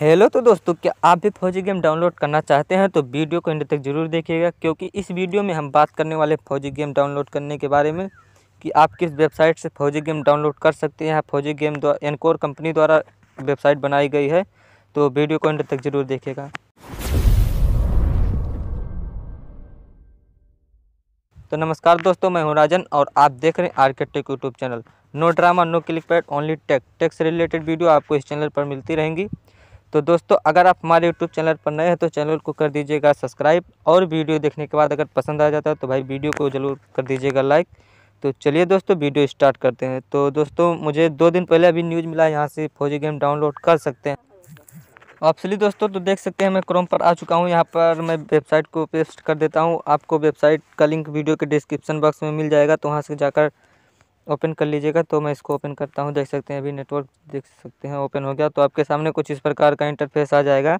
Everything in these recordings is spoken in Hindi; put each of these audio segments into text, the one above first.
हेलो तो दोस्तों क्या आप भी फौजी गेम डाउनलोड करना चाहते हैं तो वीडियो को इंड तक जरूर देखिएगा क्योंकि इस वीडियो में हम बात करने वाले फौजी गेम डाउनलोड करने के बारे में कि आप किस वेबसाइट से फौजी गेम डाउनलोड कर सकते हैं फौजी गेम एनकोर कंपनी द्वारा वेबसाइट बनाई गई है तो वीडियो को इंड तक जरूर देखिएगा तो नमस्कार दोस्तों मैं हूँ राजन और आप देख रहे हैं R K tech YouTube channel no drama no clickbait only tech techs related video आपको इस चैनल पर मिलती रहेंगी तो दोस्तों अगर आप हमारे यूट्यूब चैनल पर नए हैं तो चैनल को कर दीजिएगा सब्सक्राइब और वीडियो देखने के बाद अगर पसंद आ जाता है तो भाई वीडियो को ज़रूर कर दीजिएगा लाइक तो चलिए दोस्तों वीडियो स्टार्ट करते हैं तो दोस्तों मुझे दो दिन पहले अभी न्यूज़ मिला यहाँ से फौजी गेम डाउनलोड कर सकते हैं ऑप्शली दोस्तों तो देख सकते हैं मैं क्रोम पर आ चुका हूँ यहाँ पर मैं वेबसाइट को पेस्ट कर देता हूँ आपको वेबसाइट का लिंक वीडियो के डिस्क्रिप्शन बॉक्स में मिल जाएगा तो वहाँ से जाकर ओपन कर लीजिएगा तो मैं इसको ओपन करता हूँ देख सकते हैं अभी नेटवर्क देख सकते हैं ओपन हो गया तो आपके सामने कुछ इस प्रकार का इंटरफेस आ जाएगा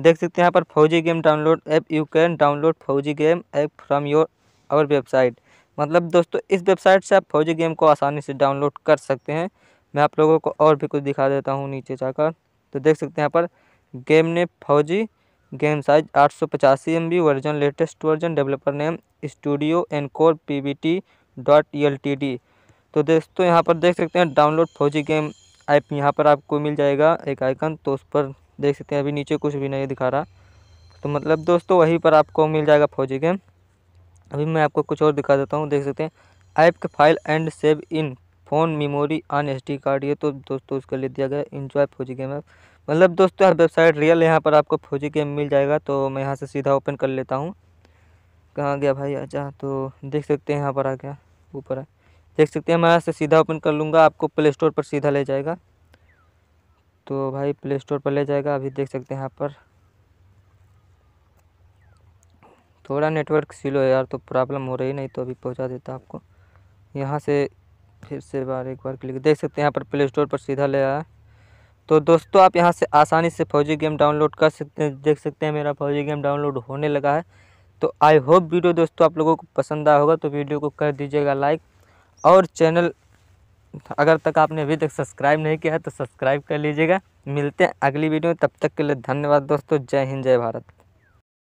देख सकते हैं यहाँ पर Fauji game download app you can download Fauji game app from your our website मतलब दोस्तों इस वेबसाइट से आप फौजी गेम को आसानी से डाउनलोड कर सकते हैं मैं आप लोगों को और भी कुछ दिखा देता हूँ नीचे जाकर तो देख सकते हैं यहाँ पर गेम ने फौजी गेम साइज आठ सौ पचासी M B version latest version developer name studio and core P V T dot E L T D तो दोस्तों यहाँ पर देख सकते हैं डाउनलोड फौजी गेम ऐप यहाँ पर आपको मिल जाएगा एक आइकन तो उस पर देख सकते हैं अभी नीचे कुछ भी नहीं दिखा रहा तो मतलब दोस्तों वहीं पर आपको मिल जाएगा फौजी गेम अभी मैं आपको कुछ और दिखा देता हूँ देख सकते हैं ऐप के file and save in phone memory on SD डी कार्ड ये तो दोस्तों उसके लिए दिया गया इन्जॉय फौजी गेम ऐप मतलब दोस्तों यार वेबसाइट रियल यहाँ पर आपको फौजी गेम मिल जाएगा तो मैं यहाँ से सीधा ओपन कर लेता हूँ कहाँ गया भाई अच्छा तो देख सकते हैं यहाँ पर आ गया ऊपर है देख सकते हैं मैं यहाँ से सीधा ओपन कर लूँगा आपको प्ले स्टोर पर सीधा ले जाएगा तो भाई प्ले स्टोर पर ले जाएगा अभी देख सकते हैं यहाँ पर थोड़ा नेटवर्क सिलो है यार तो प्रॉब्लम हो रही नहीं तो अभी पहुँचा देता आपको यहाँ से फिर से बार एक बार क्लिक देख सकते हैं यहाँ पर प्ले स्टोर पर सीधा ले आया तो दोस्तों आप यहाँ से आसानी से फौजी गेम डाउनलोड कर सकते हैं देख सकते हैं मेरा फौजी गेम डाउनलोड होने लगा है तो आई होप वीडियो दोस्तों आप लोगों को पसंद आया होगा तो वीडियो को कर दीजिएगा लाइक और चैनल अगर तक आपने अभी तक सब्सक्राइब नहीं किया है तो सब्सक्राइब कर लीजिएगा मिलते हैं अगली वीडियो में तब तक के लिए धन्यवाद दोस्तों जय हिंद जय भारत